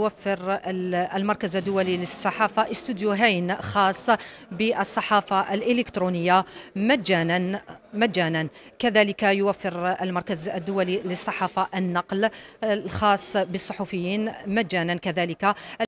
يوفر المركز الدولي للصحافة استوديوهين خاص بالصحافة الإلكترونية مجانا مجانا كذلك يوفر المركز الدولي للصحافة النقل آه، الخاص بالصحفيين مجانا كذلك